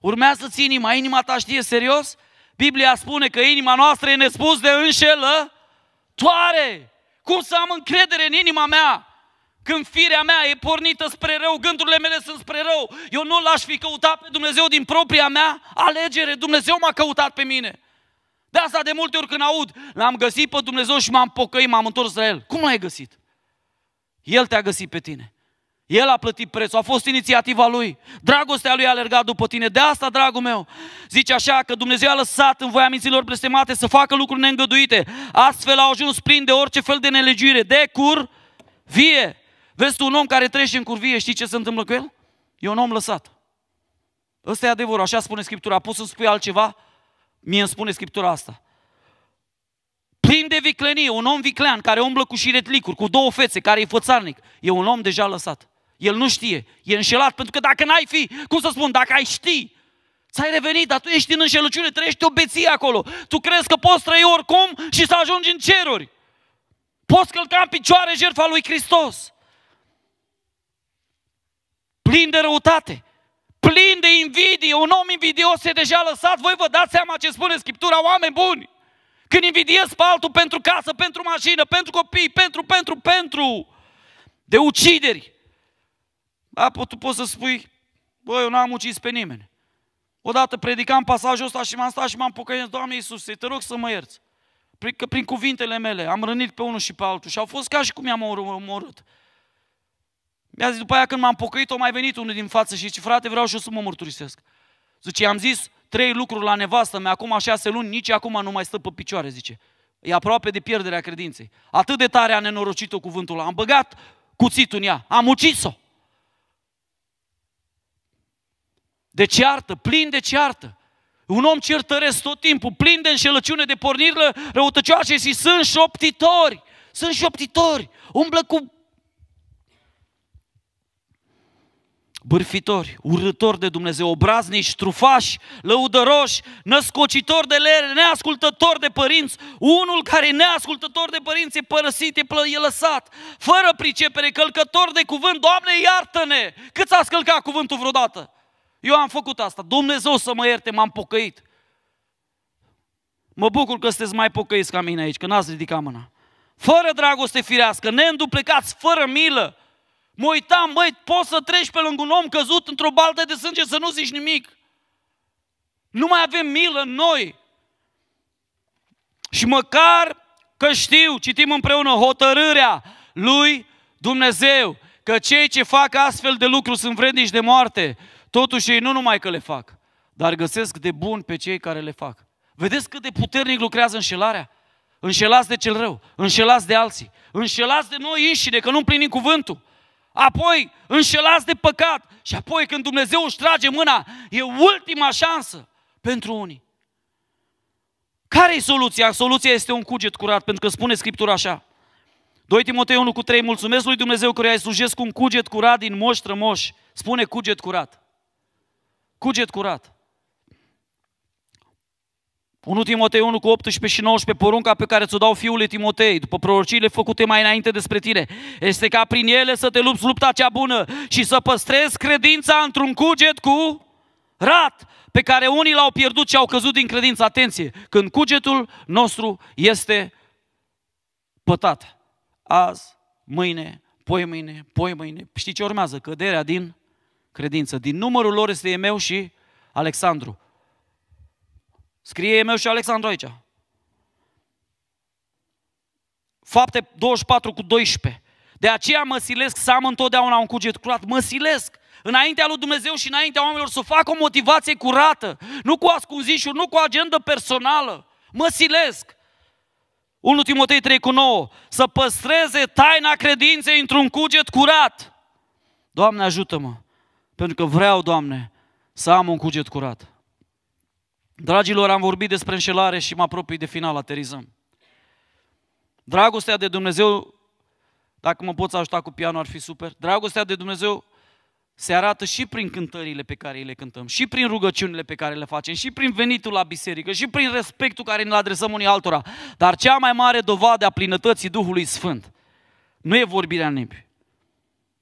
Urmează-ți inima, inima ta știe serios? Biblia spune că inima noastră e nespus de înșelătoare. Cum să am încredere în inima mea? Când firea mea e pornită spre rău, gândurile mele sunt spre rău, eu nu l-aș fi căutat pe Dumnezeu din propria mea alegere. Dumnezeu m-a căutat pe mine. De asta de multe ori când aud, l-am găsit pe Dumnezeu și m-am pocăit, m-am întors la El. Cum l-ai găsit? El te-a găsit pe tine. El a plătit prețul, a fost inițiativa lui. Dragostea lui a alergat după tine. De asta, dragul meu, zice așa că Dumnezeu a lăsat în voia minților blestemate să facă lucruri neîngăduite. Astfel au ajuns plin de orice fel de nelegiuire, de cur, vie. Vezi tu un om care trece în curvie, știi ce se întâmplă cu el? E un om lăsat. Ăsta e adevărul, așa spune Scriptura. Poți să spui altceva? Mie îmi spune Scriptura asta plin de viclenie, un om viclean care umblă cu șiretlicuri, cu două fețe, care e fățarnic, e un om deja lăsat. El nu știe, e înșelat, pentru că dacă n-ai fi, cum să spun, dacă ai ști, ți-ai revenit, dar tu ești în înșelăciune, trăiești o beție acolo. Tu crezi că poți trăi oricum și să ajungi în ceruri. Poți călca în picioare jertfa lui Hristos. Plin de răutate, plin de invidie, un om invidios e deja lăsat. Voi vă dați seama ce spune Scriptura, oameni buni. Când invidiezi pe altul pentru casă, pentru mașină, pentru copii, pentru, pentru, pentru. De ucideri. Da, tu poți să spui, bă, eu n-am ucis pe nimeni. Odată predicam pasajul ăsta și m-am stat și m-am pocăit, Doamne Iisus, te rog să mă ierți. Că prin cuvintele mele am rănit pe unul și pe altul și au fost ca și cum i-am omorât. Mi-a zis, după aia când m-am pocăit, o mai venit unul din față și zice, frate, vreau și eu să mă mărturisesc. Zice, i-am zis, trei lucruri la nevastă mea, acum șase luni, nici acum nu mai stă pe picioare, zice. E aproape de pierderea credinței. Atât de tare a nenorocit-o cuvântul ăla. Am băgat cuțitul în ea, am ucis-o. De ceartă, plin de ceartă. Un om certăresc tot timpul, plin de înșelăciune, de pornirile răutăcioase și sunt șoptitori. Sunt șoptitori. Umblă cu bârfitori, urâtori de Dumnezeu, obraznici, trufași, lăudăroși, născocitori de lere, neascultători de părinți, unul care e neascultător de părinți e părăsit, e, plă, e lăsat, fără pricepere, călcător de cuvânt, Doamne iartă-ne! Cât ați călcat cuvântul vreodată? Eu am făcut asta, Dumnezeu să mă ierte, m-am pocăit. Mă bucur că sunteți mai pocăiți ca mine aici, că n-ați ridicat mâna. Fără dragoste firească, neînduplecați, fără milă, Mă uitam, băi, poți să treci pe lângă un om căzut într-o baltă de sânge să nu zici nimic. Nu mai avem milă în noi. Și măcar că știu, citim împreună hotărârea lui Dumnezeu, că cei ce fac astfel de lucruri sunt vrednici de moarte, totuși ei nu numai că le fac, dar găsesc de bun pe cei care le fac. Vedeți cât de puternic lucrează înșelarea? Înșelați de cel rău, înșelați de alții, înșelați de noi înșine, că nu împlinim cuvântul apoi înșelați de păcat și apoi când Dumnezeu își trage mâna, e ultima șansă pentru unii. Care e soluția? Soluția este un cuget curat, pentru că spune Scriptura așa. 2 Timotei 1 cu 3, mulțumesc lui Dumnezeu că îi slujesc un cuget curat din moș moș. Spune cuget curat. Cuget curat. 1 Timotei 1 cu 18 și 19, porunca pe care ți-o dau fiule Timotei, după prorociile făcute mai înainte despre tine, este ca prin ele să te lupți lupta cea bună și să păstrezi credința într-un cuget cu rat, pe care unii l-au pierdut și au căzut din credință. Atenție, când cugetul nostru este pătat. Azi, mâine, poi mâine, poi mâine. Știi ce urmează? Căderea din credință. Din numărul lor este meu și Alexandru. Scrie meu și Alexandru aici. Fapte 24 cu 12. De aceea mă silesc să am întotdeauna un cuget curat. Mă silesc înaintea lui Dumnezeu și înaintea oamenilor să fac o motivație curată, nu cu ascunzișuri, nu cu agenda personală. Mă silesc. 1 Timotei 3 cu 9. Să păstreze taina credinței într-un cuget curat. Doamne, ajută-mă! Pentru că vreau, Doamne, să am un cuget curat. Dragilor, am vorbit despre înșelare și mă apropii de final, aterizăm. Dragostea de Dumnezeu, dacă mă poți ajuta cu pianul, ar fi super. Dragostea de Dumnezeu se arată și prin cântările pe care le cântăm, și prin rugăciunile pe care le facem, și prin venitul la biserică, și prin respectul care ne adresăm unii altora. Dar cea mai mare dovadă a plinătății Duhului Sfânt nu e vorbirea în limbi.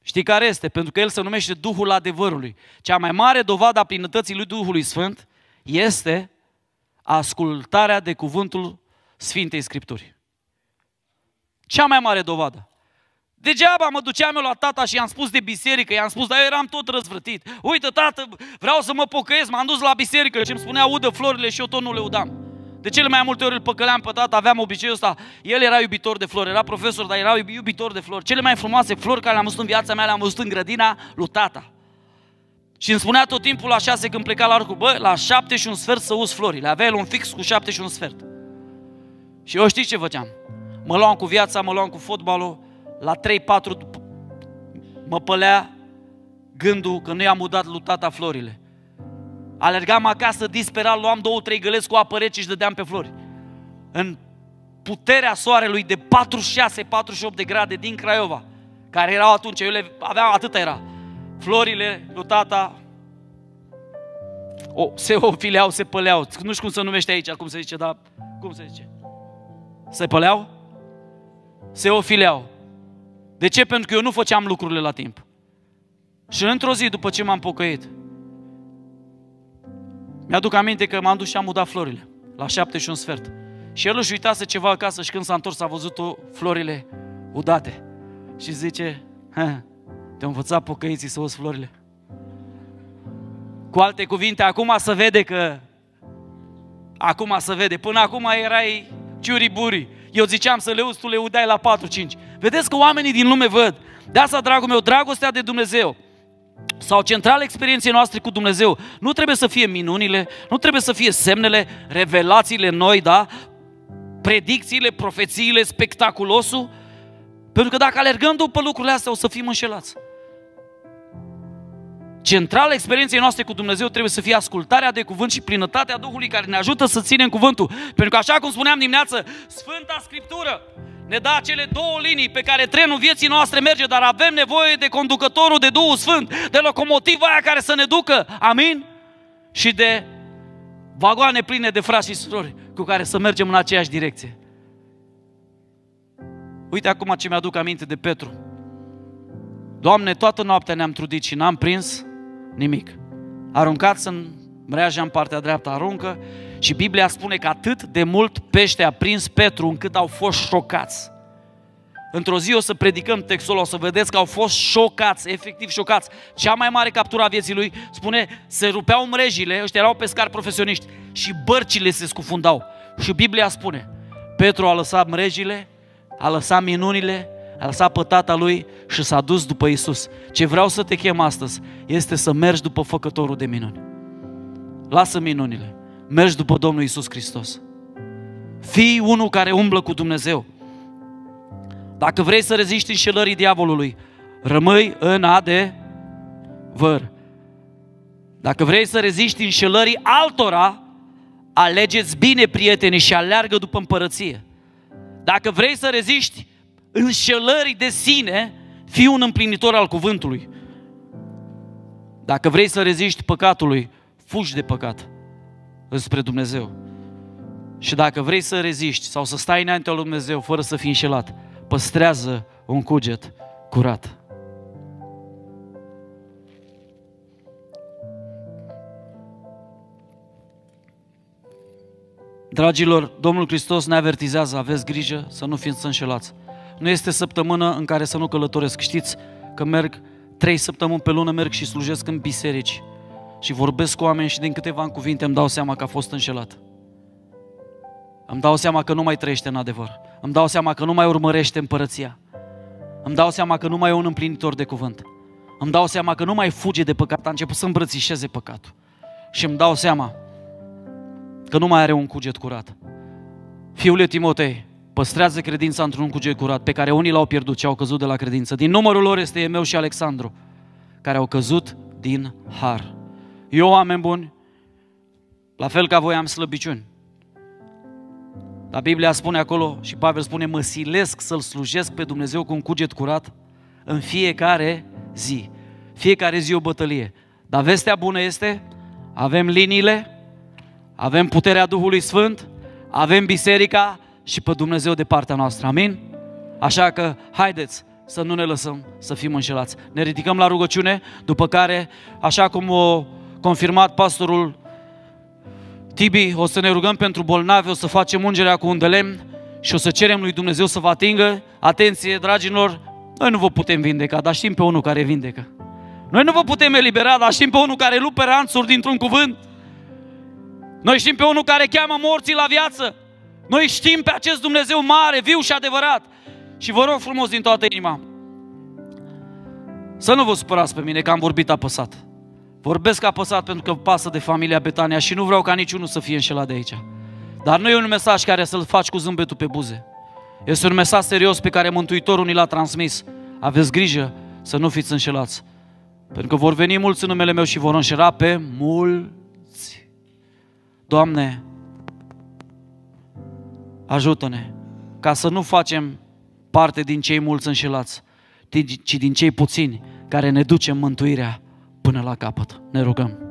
Știi care este? Pentru că el se numește Duhul Adevărului. Cea mai mare dovadă a plinătății lui Duhului Sfânt este ascultarea de cuvântul Sfintei Scripturi. Cea mai mare dovadă. Degeaba mă duceam eu la tata și i-am spus de biserică, i-am spus, dar eu eram tot răzvrătit. Uite, tată, vreau să mă pocăiesc, m-am dus la biserică și îmi spunea, udă florile și eu tot nu le udam. De cele mai multe ori îl păcăleam pe tata, aveam obiceiul ăsta. El era iubitor de flori, era profesor, dar era iubitor de flori. Cele mai frumoase flori care le-am văzut în viața mea, le-am văzut în grădina lui tata. Și îmi spunea tot timpul la șase când pleca la arcul, bă, la șapte și un sfert să uzi florile. Avea el un fix cu șapte și un sfert. Și eu știi ce făceam? Mă luam cu viața, mă luam cu fotbalul, la 3-4 mă pălea gândul că nu i-am udat lui tata florile. Alergam acasă disperat, luam două, trei găleți cu apă rece și dădeam pe flori. În puterea soarelui de 46-48 de grade din Craiova, care erau atunci, eu le aveam, atâta era florile lui tata o, se ofileau, se păleau. Nu știu cum se numește aici, cum se zice, dar cum se zice? Se păleau? Se ofileau. De ce? Pentru că eu nu făceam lucrurile la timp. Și într-o zi, după ce m-am pocăit, mi-aduc aminte că m-am dus și am udat florile, la șapte și un sfert. Și el își uitase ceva acasă și când s-a întors a văzut florile udate. Și zice, Hă, te-au învățat pocăiții să uzi florile. Cu alte cuvinte, acum să vede că... Acum să vede. Până acum erai ciuriburi. Eu ziceam să le uzi, tu le udeai la 4-5. Vedeți că oamenii din lume văd. De asta, dragul meu, dragostea de Dumnezeu sau central experienței noastre cu Dumnezeu nu trebuie să fie minunile, nu trebuie să fie semnele, revelațiile noi, da? Predicțiile, profețiile, spectaculosul. Pentru că dacă alergăm după lucrurile astea, o să fim înșelați. Centrala experienței noastre cu Dumnezeu trebuie să fie ascultarea de cuvânt și plinătatea Duhului care ne ajută să ținem cuvântul. Pentru că așa cum spuneam dimineață, Sfânta Scriptură ne dă acele două linii pe care trenul vieții noastre merge, dar avem nevoie de conducătorul, de Duhul Sfânt, de locomotiva aia care să ne ducă, amin? Și de vagoane pline de frați și surori cu care să mergem în aceeași direcție. Uite acum ce mi-aduc aminte de Petru. Doamne, toată noaptea ne-am trudit și n-am prins nimic. Aruncați în mreaja în partea dreaptă, aruncă și Biblia spune că atât de mult pește a prins Petru încât au fost șocați. Într-o zi o să predicăm textul o să vedeți că au fost șocați, efectiv șocați. Cea mai mare captură a vieții lui, spune, se rupeau mrejile, ăștia erau pescari profesioniști și bărcile se scufundau. Și Biblia spune, Petru a lăsat mrejile, a lăsat minunile a lăsat pe tata lui și s-a dus după Isus. Ce vreau să te chem astăzi este să mergi după făcătorul de minuni. Lasă minunile. Mergi după Domnul Isus Hristos. Fii unul care umblă cu Dumnezeu. Dacă vrei să reziști înșelării diavolului, rămâi în adevăr. Dacă vrei să reziști înșelării altora, alegeți bine prietenii și aleargă după împărăție. Dacă vrei să reziști înșelării de sine, fii un împlinitor al cuvântului. Dacă vrei să reziști păcatului, fugi de păcat înspre Dumnezeu. Și dacă vrei să reziști sau să stai înaintea lui Dumnezeu fără să fii înșelat, păstrează un cuget curat. Dragilor, Domnul Hristos ne avertizează, aveți grijă să nu fiți înșelați nu este săptămână în care să nu călătoresc. Știți că merg trei săptămâni pe lună, merg și slujesc în biserici și vorbesc cu oameni și din câteva cuvinte îmi dau seama că a fost înșelat. Îmi dau seama că nu mai trăiește în adevăr. Îmi dau seama că nu mai urmărește împărăția. Îmi dau seama că nu mai e un împlinitor de cuvânt. Îmi dau seama că nu mai fuge de păcat, a început să îmbrățișeze păcatul. Și îmi dau seama că nu mai are un cuget curat. Fiule Timotei, Păstrează credința într-un cuget curat, pe care unii l-au pierdut și au căzut de la credință. Din numărul lor este Emeu și Alexandru, care au căzut din har. Eu, oameni buni, la fel ca voi am slăbiciuni. Dar Biblia spune acolo și Pavel spune, mă silesc să-L slujesc pe Dumnezeu cu un cuget curat în fiecare zi. Fiecare zi o bătălie. Dar vestea bună este, avem liniile, avem puterea Duhului Sfânt, avem biserica, și pe Dumnezeu de partea noastră. Amin? Așa că haideți să nu ne lăsăm să fim înșelați. Ne ridicăm la rugăciune, după care, așa cum o confirmat pastorul Tibi, o să ne rugăm pentru bolnavi, o să facem ungerea cu un de lemn și o să cerem lui Dumnezeu să vă atingă. Atenție, dragilor, noi nu vă putem vindeca, dar știm pe unul care vindecă. Noi nu vă putem elibera, dar știm pe unul care lupe ranțuri dintr-un cuvânt. Noi știm pe unul care cheamă morții la viață. Noi știm pe acest Dumnezeu mare, viu și adevărat. Și vă rog frumos din toată inima, să nu vă supărați pe mine că am vorbit apăsat. Vorbesc apăsat pentru că pasă de familia Betania și nu vreau ca niciunul să fie înșelat de aici. Dar nu e un mesaj care să-l faci cu zâmbetul pe buze. Este un mesaj serios pe care Mântuitorul ni l-a transmis. Aveți grijă să nu fiți înșelați. Pentru că vor veni mulți în numele meu și vor înșela pe mulți. Doamne, Ajută-ne ca să nu facem parte din cei mulți înșelați, ci din cei puțini care ne ducem mântuirea până la capăt. Ne rugăm!